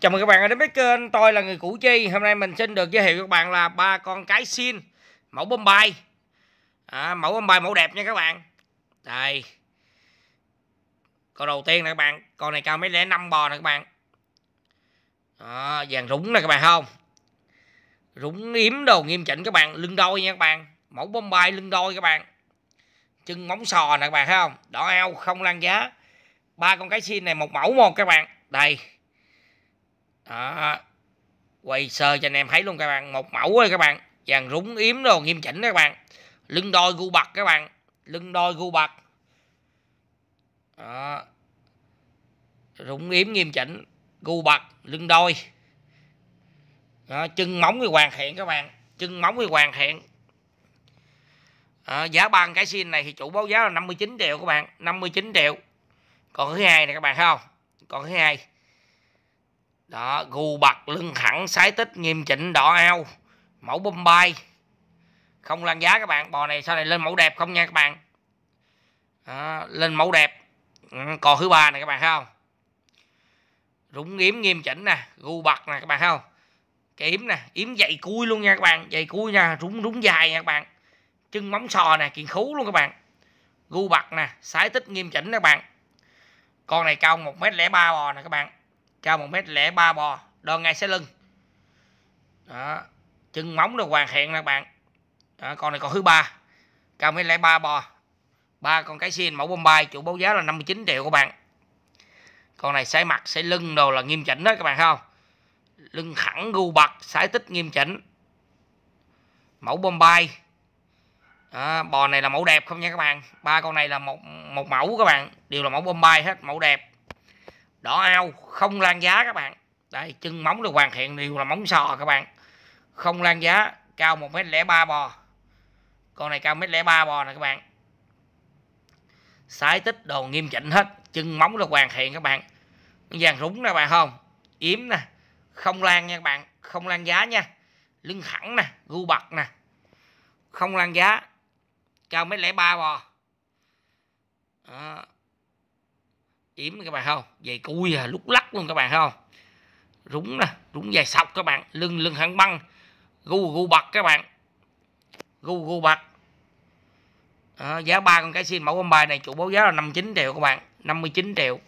Chào mừng các bạn đến với kênh tôi là người Củ Chi Hôm nay mình xin được giới thiệu các bạn là ba con cái xin Mẫu Bombay à, Mẫu Bombay mẫu đẹp nha các bạn Đây Con đầu tiên nè các bạn Con này cao mấy lẻ năm bò nè các bạn à, Vàng rúng nè các bạn không Rúng yếm đồ nghiêm chỉnh các bạn Lưng đôi nha các bạn Mẫu Bombay lưng đôi các bạn chân móng sò nè các bạn thấy không đỏ ao không lan giá ba con cái xin này một mẫu một các bạn đây đó. quay sơ cho anh em thấy luôn các bạn một mẫu rồi các bạn vàng rúng yếm đồ nghiêm chỉnh các bạn lưng đôi gu bạc các bạn lưng đôi gu bạc rúng yếm nghiêm chỉnh gu bạc lưng đôi đó. chân móng thì hoàn thiện các bạn chân móng thì hoàn thiện à, giá ban cái sim này thì chủ báo giá là 59 triệu các bạn 59 triệu còn thứ hai này các bạn thấy không còn thứ hai đó gù bật lưng thẳng sái tích nghiêm chỉnh đỏ ao mẫu bombay không lan giá các bạn bò này sau này lên mẫu đẹp không nha các bạn đó, lên mẫu đẹp ừ, còn thứ ba này các bạn thấy không rụng yếm nghiêm chỉnh nè gù bật nè các bạn thấy không cái yếm nè yếm dày cui luôn nha các bạn dày cui nha rúng rúng dài nha các bạn chân móng sò nè kiền khú luôn các bạn gu bạc nè sái tích nghiêm chỉnh các bạn con này cao một m lẻ ba bò nè các bạn cao một m lẻ ba bò đo ngay sẽ lưng đó chân móng được hoàn thiện nè các bạn đó, con này còn thứ ba cao mấy lẻ ba bò ba con cái xin mẫu bombay chủ báo giá là 59 triệu các bạn con này sải mặt sải lưng đồ là nghiêm chỉnh đó các bạn thấy không lưng thẳng gu bạc, sải tích nghiêm chỉnh mẫu bombay à, bò này là mẫu đẹp không nha các bạn ba con này là một một mẫu các bạn đều là mẫu bombay hết mẫu đẹp đỏ ao không lan giá các bạn đây chân móng được hoàn thiện đều là móng sò các bạn không lan giá cao một mét lẻ ba bò con này cao mét lẻ ba bò nè các bạn sái tích đồ nghiêm chỉnh hết chân móng được hoàn thiện các bạn vàng rúng nè bạn không yếm nè không lan nha các bạn không lan giá nha lưng thẳng nè gu bật nè không lan giá cao mấy lẻ ba bò đó. yếm các bạn không Về cui à lúc lắc luôn các bạn không rúng nè rúng dài sọc các bạn lưng lưng hẳn băng gu gu bật các bạn gu gu bật à, giá ba con cái xin mẫu con bài này chủ báo giá là 59 triệu các bạn 59 triệu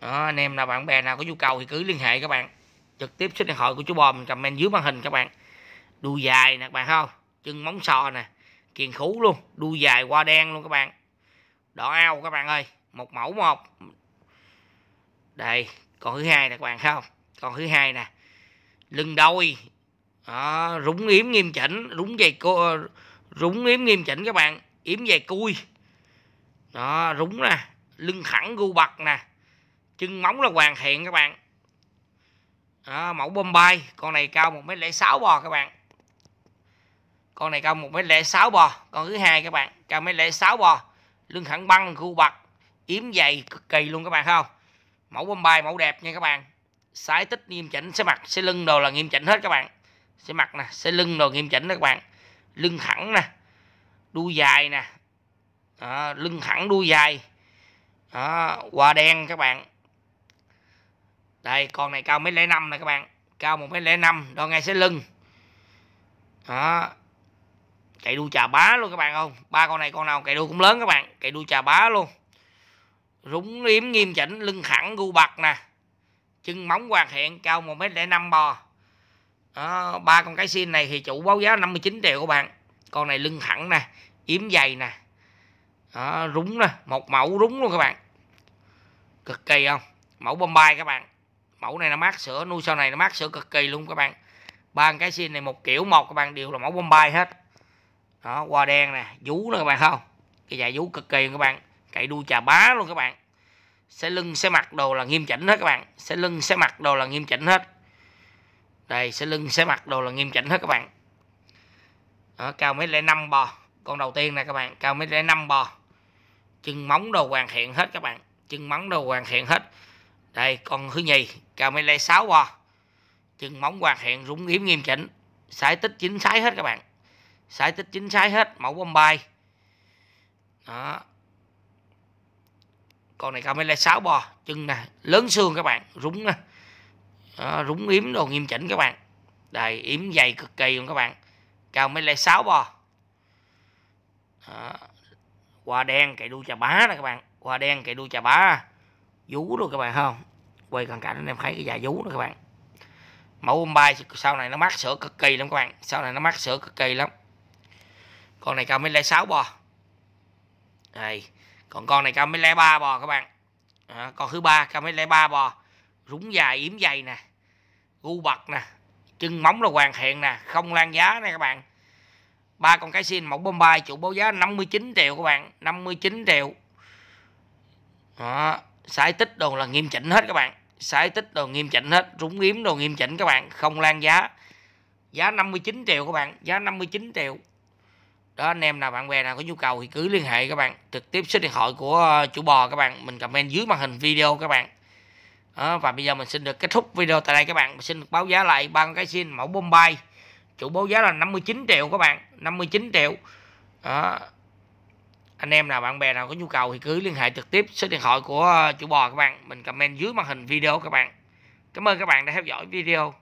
đó, anh em nào bạn bè nào có nhu cầu thì cứ liên hệ các bạn trực tiếp số điện thoại của chú bò mình comment dưới màn hình các bạn đuôi dài nè các bạn không chân móng sò nè kiền khú luôn đuôi dài qua đen luôn các bạn đỏ ao các bạn ơi một mẫu một đây con thứ hai nè các bạn thấy không con thứ hai nè lưng đôi đó, rúng yếm nghiêm chỉnh rúng dày cô ờ, rúng yếm nghiêm chỉnh các bạn yếm dày cui đó rúng nè lưng thẳng gu bật nè chân móng là hoàn thiện các bạn đó, mẫu bombay con này cao một m lẻ sáu bò các bạn con này cao một 1 lẻ sáu bò con thứ hai các bạn cao 1 lẻ sáu bò lưng thẳng băng khu bậc yếm dày cực kỳ luôn các bạn không mẫu bông bài mẫu đẹp nha các bạn sái tích nghiêm chỉnh sẽ mặt sẽ lưng đồ là nghiêm chỉnh hết các bạn sẽ mặt nè sẽ lưng đồ nghiêm chỉnh đó các bạn lưng thẳng nè đuôi dài nè à, lưng thẳng đuôi dài à, hoa đen các bạn đây con này cao mấy lẻ năm nè các bạn cao một mấy lẻ năm đo ngay sẽ lưng đó Cậy đuôi trà bá luôn các bạn không? Ba con này con nào cậy đuôi cũng lớn các bạn, cậy đuôi trà bá luôn. Rúng yếm nghiêm chỉnh, lưng thẳng gu bạc nè. Chân móng hoàn hiện, cao một mét lẻ năm bò. ba con cái xin này thì chủ báo giá 59 triệu các bạn. Con này lưng thẳng nè, yếm dày nè. Đó, rúng nè, một mẫu rúng luôn các bạn. Cực kỳ không? Mẫu Bombay các bạn. Mẫu này nó mát sữa, nuôi sau này nó mát sữa cực kỳ luôn các bạn ba cái xin này một kiểu một các bạn đều là mẫu Bombay hết đó qua đen nè vú nè các bạn không cái dạ vú cực kỳ các bạn cậy đuôi chà bá luôn các bạn sẽ lưng sẽ mặt đồ là nghiêm chỉnh hết các bạn sẽ lưng sẽ mặt đồ là nghiêm chỉnh hết đây sẽ lưng sẽ mặt đồ là nghiêm chỉnh hết các bạn đó, cao mấy lẻ năm bò con đầu tiên nè các bạn cao mấy lẻ năm bò chân móng đồ hoàn thiện hết các bạn chân móng đồ hoàn thiện hết đây con thứ nhì cao mấy lẻ sáu bò chân móng hoàn thiện rúng yếm nghiêm chỉnh sải tích chính sái hết các bạn sai tích chính xác hết mẫu bom bay, đó con này cao camera sáu bò chân nè lớn xương các bạn rúng nè đó, rúng yếm đồ nghiêm chỉnh các bạn đây yếm dày cực kỳ luôn các bạn cao mấy lẻ sáu bò đó. hoa đen cậy đu chà bá nè các bạn hoa đen cậy đu chà bá vú luôn các bạn không quay cận cảnh anh em thấy cái dài vú đó các bạn mẫu bay sau này nó mắc sữa cực kỳ lắm các bạn sau này nó mắc sữa cực kỳ lắm con này cao mới lẻ sáu bò đây còn con này cao mới lẻ ba bò các bạn à, con thứ ba cao mới lẻ ba bò rúng dài yếm dày nè gu bật nè chân móng là hoàn thiện nè không lan giá nè các bạn ba con cái xin mẫu bombay chủ báo giá 59 triệu các bạn 59 triệu đó sải tích đồ là nghiêm chỉnh hết các bạn sải tích đồ nghiêm chỉnh hết rúng yếm đồ nghiêm chỉnh các bạn không lan giá giá 59 triệu các bạn giá 59 triệu đó anh em nào bạn bè nào có nhu cầu thì cứ liên hệ các bạn trực tiếp số điện thoại của ờ, chủ bò các bạn mình comment dưới màn hình video các bạn đó, và bây giờ mình xin được kết thúc video tại đây các bạn mình xin được báo giá lại bằng cái xin mẫu Bombay chủ báo giá là 59 triệu các bạn 59 triệu đó. anh em nào bạn bè nào có nhu cầu thì cứ liên hệ trực tiếp số điện thoại của ờ, chủ bò các bạn mình comment dưới màn hình video các bạn cảm ơn các bạn đã theo dõi video